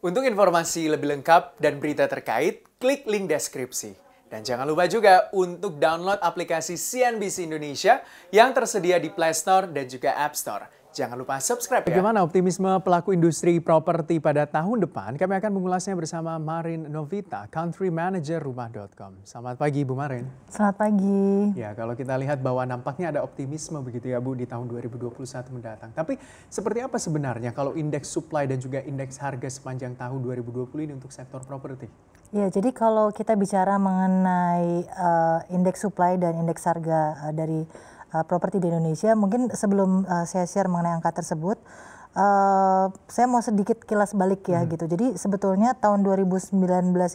Untuk informasi lebih lengkap dan berita terkait, klik link deskripsi. Dan jangan lupa juga untuk download aplikasi CNBC Indonesia yang tersedia di Play Store dan juga App Store. Jangan lupa subscribe ya. Bagaimana optimisme pelaku industri properti pada tahun depan? Kami akan mengulasnya bersama Marin Novita, Country Manager Rumah.com. Selamat pagi Bu Marin. Selamat pagi. Ya, kalau kita lihat bahwa nampaknya ada optimisme begitu ya Bu di tahun 2021 mendatang. Tapi seperti apa sebenarnya kalau indeks supply dan juga indeks harga sepanjang tahun 2020 ini untuk sektor properti? Ya, jadi kalau kita bicara mengenai uh, indeks supply dan indeks harga uh, dari Eh, properti di Indonesia. Mungkin sebelum uh, saya share mengenai angka tersebut, Eh, saya mau sedikit kilas balik ya hmm. gitu. Jadi sebetulnya tahun 2019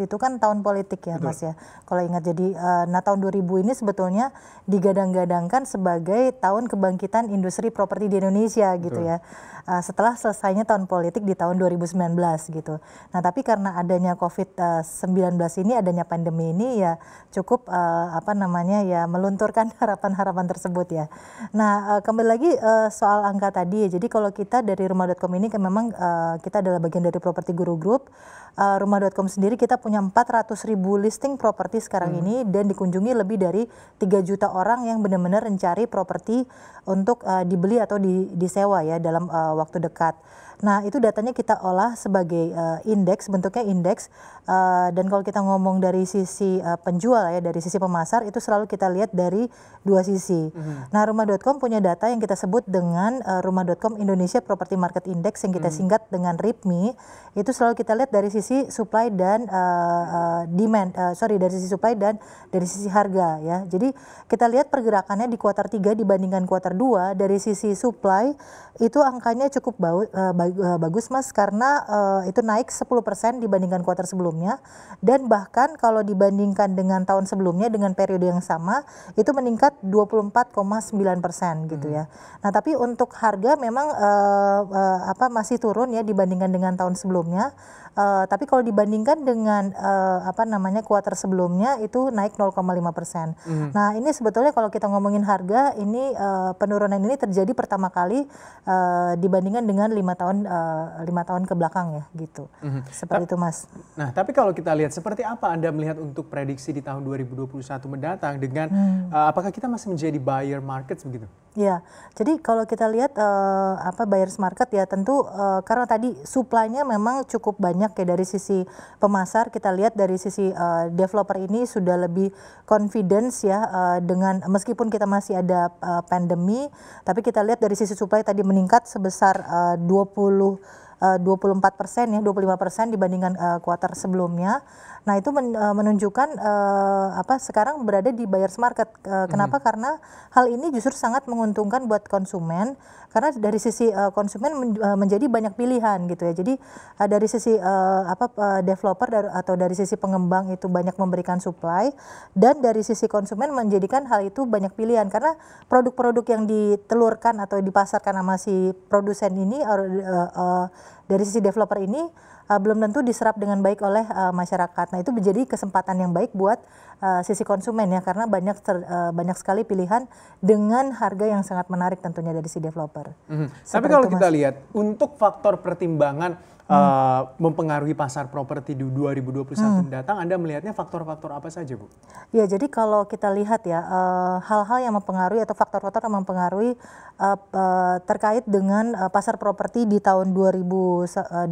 itu kan tahun politik ya Betul. Mas ya. Kalau ingat jadi uh, nah tahun 2000 ini sebetulnya digadang-gadangkan sebagai tahun kebangkitan industri properti di Indonesia gitu Betul. gitu ya. Uh, setelah selesainya tahun politik di tahun 2019 gitu. Nah, tapi karena adanya Covid-19 ini adanya pandemi ini ya cukup uh, apa namanya ya melunturkan harapan-harapan tersebut ya. Nah, uh, kembali lagi uh, soal angka tadi ya. Jadi kalau kita dari rumah.com ini kan memang uh, kita adalah bagian dari properti guru group. Uh, eh, rumah.com sendiri kita punya 400 ribu listing properti sekarang hmm. ini dan dikunjungi lebih dari 3 juta orang yang benar-benar mencari properti untuk uh, dibeli atau di, disewa ya dalam uh, waktu dekat. Nah, itu datanya kita olah sebagai uh, indeks, bentuknya indeks. Uh, dan kalau kita ngomong dari sisi uh, penjual ya, dari sisi pemasar itu selalu kita lihat dari dua sisi. Mm-hmm. Nah, rumah.com punya data yang kita sebut dengan uh, rumah.com Indonesia Property Market Index yang kita mm-hmm. singkat dengan RIPMI. Itu selalu kita lihat dari sisi supply dan uh, uh, demand, uh, sorry dari sisi supply dan dari sisi harga ya. Jadi kita lihat pergerakannya di kuartal 3 dibandingkan kuartal 2 dari sisi supply itu angkanya cukup bau, uh, Eh, bagus mas karena uh, itu naik 10% dibandingkan kuartal sebelumnya dan bahkan kalau dibandingkan dengan tahun sebelumnya dengan periode yang sama itu meningkat 24,9% gitu ya. hmm. ya. Nah, tapi untuk harga memang uh, uh, apa masih turun ya dibandingkan dengan tahun sebelumnya. Uh, tapi kalau dibandingkan dengan uh, apa namanya kuartal sebelumnya itu naik 0,5 persen. Hmm. Nah ini sebetulnya kalau kita ngomongin harga ini uh, penurunan ini terjadi pertama kali uh, dibandingkan dengan lima tahun tahun eh, lima uh, tahun ke belakang ya gitu. Mm-hmm. Seperti Ta- itu Mas. Nah, tapi kalau kita lihat seperti apa Anda melihat untuk prediksi di tahun 2021 mendatang dengan mm. uh, apakah kita masih menjadi buyer markets begitu? Ya, jadi kalau kita lihat uh, apa buyers market ya tentu uh, karena tadi suplainya memang cukup banyak ya dari sisi pemasar kita lihat dari sisi uh, developer ini sudah lebih confidence ya uh, dengan meskipun kita masih ada uh, pandemi tapi kita lihat dari sisi supply tadi meningkat sebesar uh, 20 24 eh, persen ya 25 persen dibandingkan uh, kuartal sebelumnya. Nah itu men, uh, menunjukkan uh, apa sekarang berada di buyers market. Uh, kenapa? -hmm. Karena hal ini justru sangat menguntungkan buat konsumen karena dari sisi uh, konsumen men, eh, menjadi banyak pilihan gitu ya. Jadi uh, dari sisi uh, apa uh, developer dar, atau dari sisi pengembang itu banyak memberikan supply dan dari sisi konsumen menjadikan hal itu banyak pilihan karena produk-produk yang ditelurkan atau dipasarkan sama si produsen ini uh, uh, uh, dari sisi developer ini uh, belum tentu diserap dengan baik oleh uh, masyarakat. Nah, itu menjadi kesempatan yang baik buat uh, sisi konsumen ya karena banyak ter, uh, banyak sekali pilihan dengan harga yang sangat menarik tentunya dari si developer. Mm -hmm. Tapi kalau kita lihat untuk faktor pertimbangan uh, mempengaruhi pasar properti di 2021 hmm. mendatang? Anda melihatnya faktor-faktor apa saja, Bu? Ya, jadi kalau kita lihat ya eh, hal-hal uh, yang mempengaruhi atau faktor-faktor yang mempengaruhi uh, uh, terkait dengan uh, pasar properti di tahun 2021.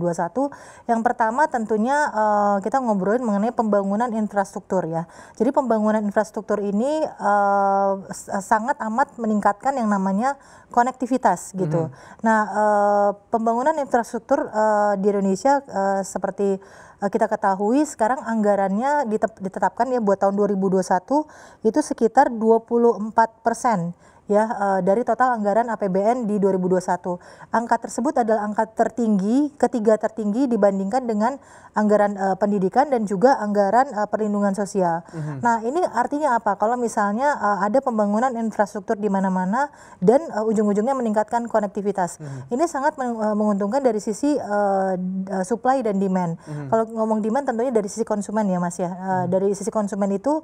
Yang pertama tentunya uh, kita ngobrolin mengenai pembangunan infrastruktur ya. Jadi pembangunan infrastruktur ini uh, sangat amat meningkatkan yang namanya konektivitas gitu. Hmm. Nah, uh, pembangunan infrastruktur uh, di Indonesia uh, seperti uh, kita ketahui sekarang anggarannya ditetapkan ya buat tahun 2021 itu sekitar 24 persen ya uh, dari total anggaran APBN di 2021. Angka tersebut adalah angka tertinggi, ketiga tertinggi dibandingkan dengan anggaran uh, pendidikan dan juga anggaran uh, perlindungan sosial. Mm -hmm. Nah, ini artinya apa? Kalau misalnya uh, ada pembangunan infrastruktur di mana-mana dan uh, ujung-ujungnya meningkatkan konektivitas. Mm -hmm. Ini sangat menguntungkan dari sisi uh, supply dan demand. Mm -hmm. Kalau ngomong demand tentunya dari sisi konsumen ya Mas ya. Uh, mm -hmm. dari sisi konsumen itu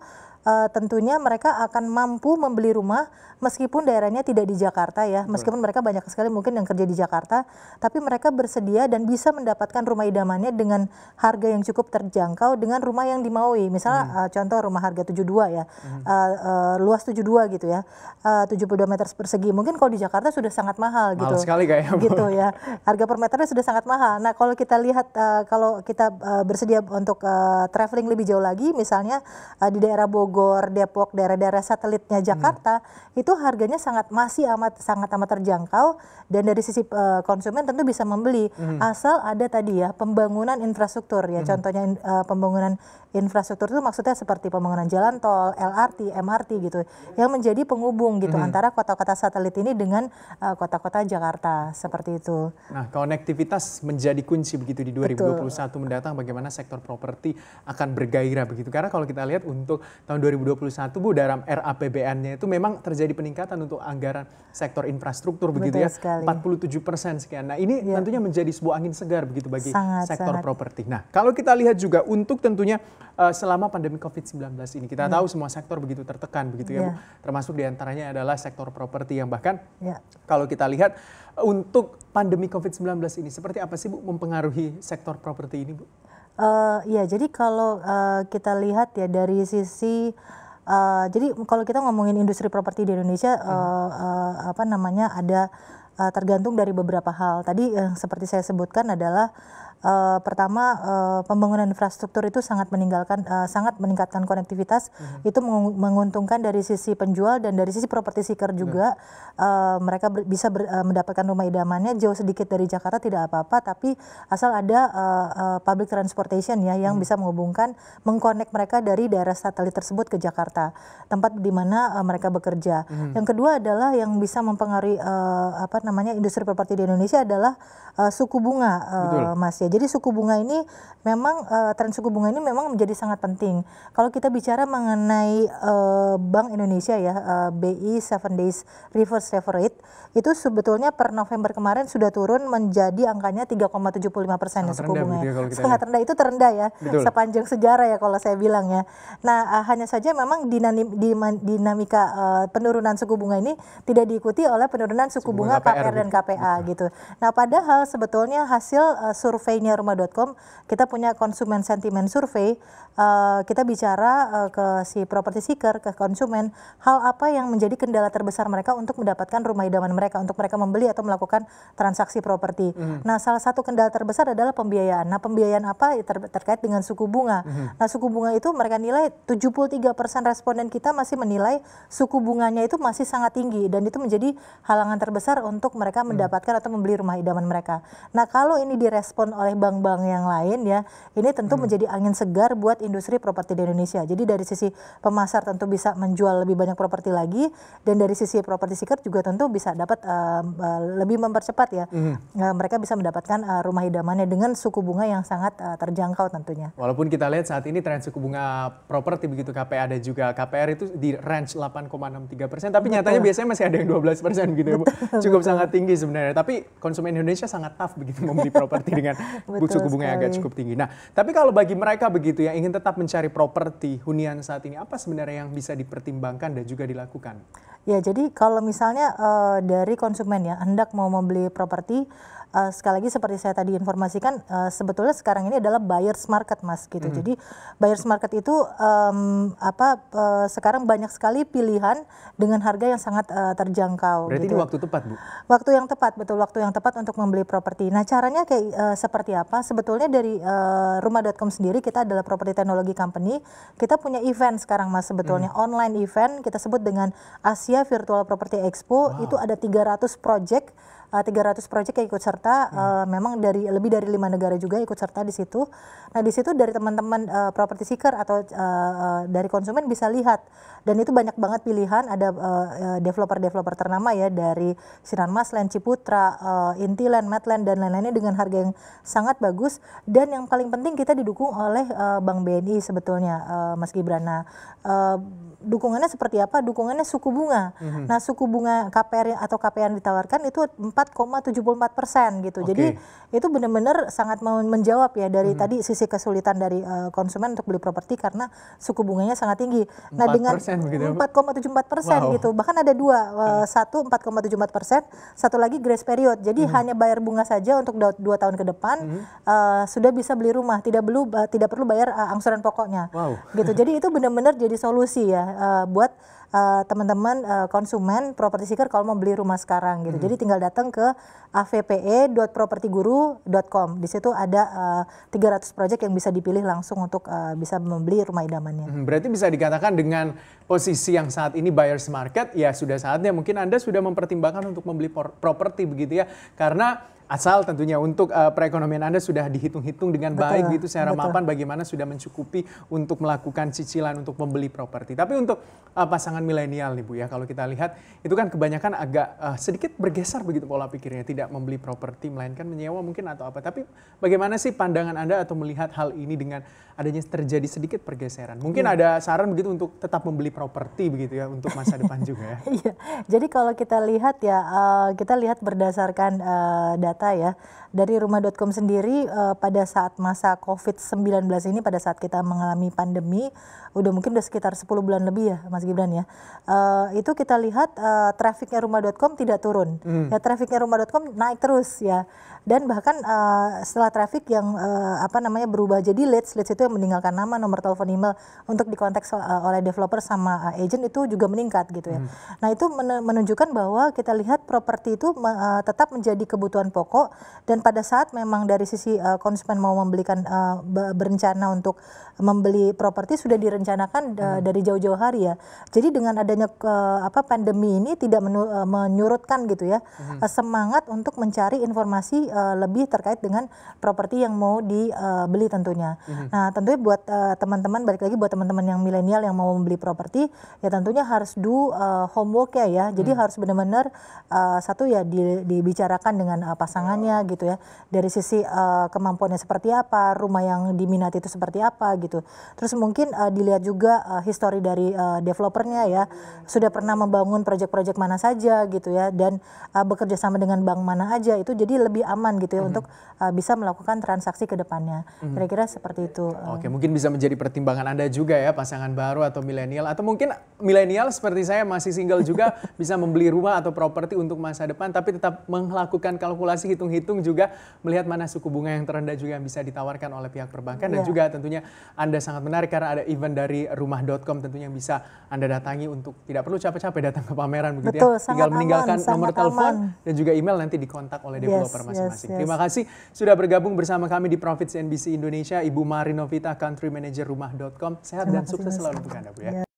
uh, tentunya mereka akan mampu membeli rumah meskipun daerahnya tidak di Jakarta ya, meskipun mereka banyak sekali mungkin yang kerja di Jakarta, tapi mereka bersedia dan bisa mendapatkan rumah idamannya dengan harga yang cukup terjangkau dengan rumah yang dimaui. Misalnya hmm. uh, contoh rumah harga 72 ya, hmm. uh, uh, luas 72 gitu ya, uh, 72 meter persegi. Mungkin kalau di Jakarta sudah sangat mahal gitu. Mahal sekali kayaknya. Gitu ya, harga per meternya sudah sangat mahal. Nah kalau kita lihat uh, kalau kita uh, bersedia untuk uh, traveling lebih jauh lagi, misalnya uh, di daerah Bogor Bogor, Depok, daerah-daerah satelitnya hmm. Jakarta hmm. itu harganya sangat masih amat sangat amat terjangkau dan dari sisi uh, konsumen tentu bisa membeli hmm. asal ada tadi ya pembangunan infrastruktur ya hmm. contohnya uh, pembangunan infrastruktur itu maksudnya seperti pembangunan jalan tol, LRT, MRT gitu, yang menjadi penghubung gitu -hmm. antara kota-kota satelit ini dengan kota eh, kota-kota Jakarta seperti itu. Nah, konektivitas menjadi kunci begitu di 2021 Betul. mendatang bagaimana sektor properti akan bergairah begitu. Karena kalau kita lihat untuk tahun 2021 Bu dalam RAPBN-nya itu memang terjadi peningkatan untuk anggaran sektor infrastruktur begitu Betul ya. Sekali. 47 persen sekian. Nah, ini ya. tentunya menjadi sebuah angin segar begitu bagi sangat, sektor sangat. properti. Nah, kalau kita lihat juga untuk tentunya Eh, selama pandemi COVID-19 ini. Kita yeah. tahu semua sektor begitu tertekan begitu yeah. ya, Termasuk diantaranya adalah sektor properti yang bahkan yeah. kalau kita lihat eh, untuk pandemi COVID-19 ini seperti apa sih Bu mempengaruhi sektor properti ini Bu? Uh, ya, jadi kalau uh, kita lihat ya dari sisi Uh, jadi kalau kita ngomongin industri properti di Indonesia, hmm. uh, uh, apa namanya ada tergantung dari beberapa hal. Tadi yang seperti saya sebutkan adalah uh, pertama uh, pembangunan infrastruktur itu sangat meninggalkan uh, sangat meningkatkan konektivitas mm -hmm. itu menguntungkan dari sisi penjual dan dari sisi properti seeker juga mm -hmm. uh, mereka ber, bisa ber, uh, mendapatkan rumah idamannya jauh sedikit dari Jakarta tidak apa-apa tapi asal ada uh, uh, public transportation ya yang mm -hmm. bisa menghubungkan mengkonek mereka dari daerah satelit tersebut ke Jakarta tempat di mana uh, mereka bekerja. Mm -hmm. Yang kedua adalah yang bisa mempengaruhi uh, apa namanya industri properti di Indonesia adalah uh, suku bunga uh, Mas ya. Jadi suku bunga ini memang uh, tren suku bunga ini memang menjadi sangat penting. Kalau kita bicara mengenai uh, Bank Indonesia ya uh, BI 7 days reverse repo rate itu sebetulnya per November kemarin sudah turun menjadi angkanya 3,75 persen suku bunga. Ya, rendah itu terendah ya Betul. sepanjang sejarah ya kalau saya bilang ya. Nah uh, hanya saja memang dinamika, dinamika uh, penurunan suku bunga ini tidak diikuti oleh penurunan suku, bunga, Pak KPR, dan KPA gitu. Nah padahal sebetulnya hasil uh, survei rumah.com kita punya konsumen sentimen survei uh, kita bicara uh, ke si property seeker ke konsumen hal apa yang menjadi kendala terbesar mereka untuk mendapatkan rumah idaman mereka untuk mereka membeli atau melakukan transaksi properti. Mm. Nah, salah satu kendala terbesar adalah pembiayaan. Nah, pembiayaan apa ya, ter terkait dengan suku bunga. Mm. Nah, suku bunga itu mereka nilai 73% responden kita masih menilai suku bunganya itu masih sangat tinggi dan itu menjadi halangan terbesar untuk mereka mhm. mendapatkan atau membeli rumah idaman mereka. Nah, kalau ini direspon oleh oleh bank-bank yang lain ya, ini tentu hmm. menjadi angin segar buat industri properti di Indonesia. Jadi dari sisi pemasar tentu bisa menjual lebih banyak properti lagi dan dari sisi properti seeker juga tentu bisa dapat uh, uh, lebih mempercepat ya. Hmm. Uh, mereka bisa mendapatkan uh, rumah idamannya dengan suku bunga yang sangat uh, terjangkau tentunya. Walaupun kita lihat saat ini tren suku bunga properti begitu KPA dan juga KPR itu di range 8,63 persen, tapi Betul. nyatanya biasanya masih ada yang 12 persen gitu ya Bu. Cukup Betul. sangat tinggi sebenarnya. Tapi konsumen Indonesia sangat tough begitu membeli properti dengan Betul suku bunga yang agak cukup tinggi. Nah, tapi kalau bagi mereka begitu yang ingin tetap mencari properti hunian saat ini, apa sebenarnya yang bisa dipertimbangkan dan juga dilakukan? Ya, jadi kalau misalnya uh, dari konsumen ya hendak mau membeli properti uh, sekali lagi seperti saya tadi informasikan uh, sebetulnya sekarang ini adalah buyers market mas gitu. hmm. Jadi buyers market itu um, apa uh, sekarang banyak sekali pilihan dengan harga yang sangat uh, terjangkau. Berarti gitu. ini waktu tepat bu? Waktu yang tepat betul waktu yang tepat untuk membeli properti. Nah caranya kayak uh, seperti apa? Sebetulnya dari uh, rumah.com sendiri kita adalah properti teknologi company. Kita punya event sekarang mas sebetulnya hmm. online event kita sebut dengan Asia Virtual Property Expo wow. itu ada 300 project Eh, tiga 300 proyek yang ikut serta uh, memang dari lebih dari lima negara juga ikut serta di situ Nah, di situ dari teman-teman uh, property seeker atau uh, uh, dari konsumen bisa lihat dan itu banyak banget pilihan ada developer-developer uh, uh, ternama ya dari Sinan Land Ciputra, uh, Intiland, Matland dan lain-lainnya dengan harga yang sangat bagus dan yang paling penting kita didukung oleh uh, Bank BNI sebetulnya uh, Mas Gibran. Nah, uh, dukungannya seperti apa? Dukungannya suku bunga. Mm -hmm. Nah, suku bunga KPR atau KPR yang ditawarkan itu 4,74 persen gitu. Okay. Jadi itu benar-benar sangat menjawab ya dari mm -hmm. tadi sisi sisi kesulitan dari uh, konsumen untuk beli properti karena suku bunganya sangat tinggi. Nah, dengan 4,74 ya, persen wow. gitu, bahkan ada dua, uh, satu 4,74 persen, satu lagi grace period. Jadi hmm. hanya bayar bunga saja untuk dua, dua tahun ke depan hmm. uh, sudah bisa beli rumah, tidak perlu uh, tidak perlu bayar uh, angsuran pokoknya. Wow. Gitu. Jadi itu benar-benar jadi solusi ya uh, buat Eh, teman-teman uh, konsumen property seeker kalau mau beli rumah sekarang gitu. Hmm. Jadi tinggal datang ke avpe.propertyguru.com. Di situ ada uh, eh, 300 project yang bisa dipilih langsung untuk uh, bisa membeli rumah idamannya. Hmm, berarti bisa dikatakan dengan posisi yang saat ini buyers market ya sudah saatnya mungkin Anda sudah mempertimbangkan untuk membeli properti begitu ya. Karena Asal tentunya untuk uh, perekonomian Anda sudah dihitung-hitung dengan betul, baik gitu secara betul. mapan bagaimana sudah mencukupi untuk melakukan cicilan untuk membeli properti. Tapi untuk uh, pasangan milenial nih Bu ya kalau kita lihat itu kan kebanyakan agak uh, sedikit bergeser begitu pola pikirnya tidak membeli properti melainkan menyewa mungkin atau apa. Tapi bagaimana sih pandangan Anda atau melihat hal ini dengan adanya terjadi sedikit pergeseran? Mungkin ya. ada saran begitu untuk tetap membeli properti begitu ya untuk masa depan juga ya. Iya. Jadi kalau kita lihat ya uh, kita lihat berdasarkan uh, data data ya. Dari rumah.com sendiri uh, pada saat masa COVID-19 ini pada saat kita mengalami pandemi udah mungkin udah sekitar 10 bulan lebih ya Mas Gibran ya. Uh, itu kita lihat uh, trafiknya rumah.com tidak turun. Hmm. Ya trafiknya rumah.com naik terus ya dan bahkan uh, setelah traffic yang uh, apa namanya berubah jadi leads leads itu yang meninggalkan nama nomor telepon email untuk dikontak uh, oleh developer sama uh, agent itu juga meningkat gitu ya. Hmm. Nah itu menunjukkan bahwa kita lihat properti itu uh, tetap menjadi kebutuhan pokok dan pada saat memang dari sisi uh, konsumen mau membelikan uh, berencana untuk membeli properti sudah direncanakan uh, hmm. dari jauh-jauh hari ya. Jadi dengan adanya uh, apa pandemi ini tidak menu, menyurutkan gitu ya hmm. uh, semangat untuk mencari informasi uh, uh, lebih terkait dengan properti yang mau dibeli eh, uh, tentunya. Mm-hmm. Nah, tentunya buat teman eh, teman-teman balik lagi buat teman-teman yang milenial yang mau membeli properti ya tentunya harus do uh, homework ya ya. Jadi mm-hmm. harus benar-benar uh, satu ya di, dibicarakan dengan uh, pasangannya oh. gitu ya. Dari sisi uh, kemampuannya seperti apa, rumah yang diminati itu seperti apa gitu. Terus mungkin uh, dilihat juga uh, histori dari uh, developernya ya. Mm-hmm. Sudah pernah membangun proyek-proyek mana saja gitu ya dan uh, bekerja sama dengan bank mana aja itu jadi lebih aman aman gitu ya hmm. untuk uh, bisa melakukan transaksi ke depannya. kira hmm. Kira-kira seperti itu. Uh. Oke, okay, mungkin bisa menjadi pertimbangan Anda juga ya pasangan baru atau milenial atau mungkin milenial seperti saya masih single juga bisa membeli rumah atau properti untuk masa depan tapi tetap melakukan kalkulasi hitung-hitung juga melihat mana suku bunga yang terendah juga yang bisa ditawarkan oleh pihak perbankan yeah. dan iya. juga tentunya Anda sangat menarik karena ada event dari rumah.com tentunya yang bisa Anda datangi untuk tidak perlu capek capek datang ke pameran begitu ya. Betul, ya. Tinggal aman, meninggalkan nomor telepon dan juga email nanti dikontak oleh developer yes, masing-masing. Yes. Terima kasih sudah bergabung bersama kami di Profit CNBC Indonesia, Ibu Marinovita, Country Manager Rumah.com. Sehat Terima dan sukses selalu untuk Anda, Bu ya. Yes.